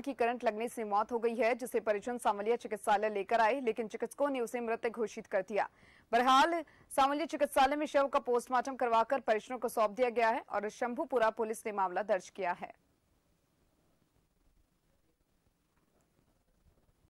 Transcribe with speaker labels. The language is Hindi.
Speaker 1: जवान की करंट लगने से मौत हो गई है जिसे परिजन सामलिया चिकित्सालय लेकर आए लेकिन चिकित्सकों ने उसे मृत घोषित कर दिया बहरहाल सामलिया चिकित्सालय में शव का पोस्टमार्टम करवाकर परिजनों को सौंप दिया गया है और शंभुपुरा पुलिस ने मामला दर्ज किया है